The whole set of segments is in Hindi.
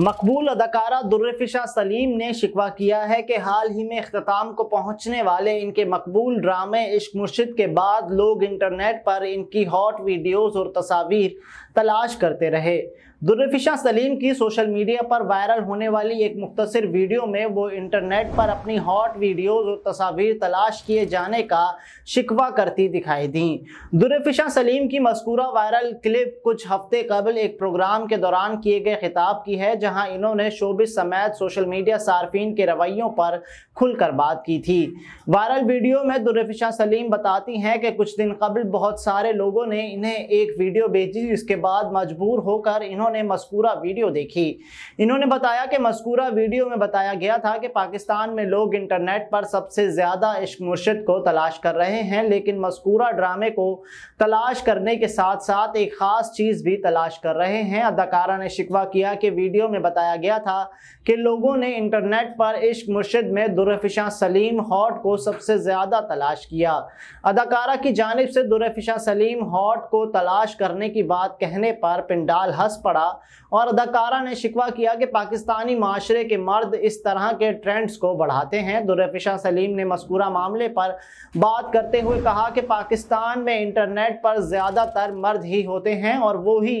मकबूल अदाकारा दुर्रफिशा सलीम ने शिकवा किया है कि हाल ही में अख्ताम को पहुंचने वाले इनके मकबूल ड्रामे इश्क मुर्शिद के बाद लोग इंटरनेट पर इनकी हॉट वीडियोस और तस्वीर तलाश करते रहे दुर्रफिशा सलीम की सोशल मीडिया पर वायरल होने वाली एक मुख्तर वीडियो में वो इंटरनेट पर अपनी हॉट वीडियोज़ और तस्वीर तलाश किए जाने का शिकवा करती दिखाई दी दुर्रफिशा सलीम की मस्कूरा वायरल क्लिप कुछ हफ्ते कबल एक प्रोग्राम के दौरान किए गए खिताब की है जहां इन्होंने शोबिस समेत सोशल मीडिया सार्फिन के रवैयों पर खुलकर बात की थी वायरल वीडियो में दुर्रफिशा सलीम बताती हैं कि कुछ दिन कबल बहुत सारे लोगों ने इन्हें एक वीडियो भेजी जिसके बाद मजबूर होकर इन्होंने मस्कूरा वीडियो देखी इन्होंने बताया कि मस्कूरा वीडियो में बताया गया था कि पाकिस्तान में लोग इंटरनेट पर सबसे ज़्यादा इश्क मुर्शद को तलाश कर रहे हैं लेकिन मस्कूरा ड्रामे को तलाश करने के साथ साथ एक ख़ास चीज़ भी तलाश कर रहे हैं अदाकारा ने शिकवा किया कि वीडियो में बताया गया था कि लोगों ने इंटरनेट पर इश्क मुर्शिद में दुरफिशा सलीम हॉट को सबसे ज़्यादा तलाश किया अदाकारा की जानब से दुरफिशा सलीम हॉट को तलाश करने की बात कहने पर पिंडाल हंस पड़ा और अदाकारा ने शिकवा किया कि पाकिस्तानी माशरे के मर्द इस तरह के ट्रेंड्स को बढ़ाते हैं दुरफिशा सलीम ने मस्कूरा मामले पर बात करते हुए कहा कि पाकिस्तान में इंटरनेट पर ज़्यादातर मर्द ही होते हैं और वो ही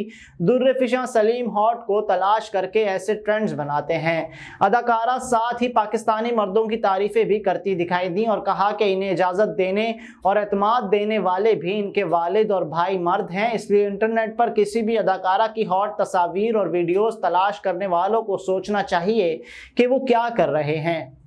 दुरफिशा सलीम हॉट को तलाश करके ऐसे ट्रेंड्स बनाते हैं अदाकारा साथ ही पाकिस्तानी मर्दों की तारीफें भी करती दिखाई दी और कहा कि इन्हें इजाज़त देने और अतमाद देने वाले भी इनके वालिद और भाई मर्द हैं इसलिए इंटरनेट पर किसी भी अदाकारा की हॉट तस्वीर और वीडियोस तलाश करने वालों को सोचना चाहिए कि वो क्या कर रहे हैं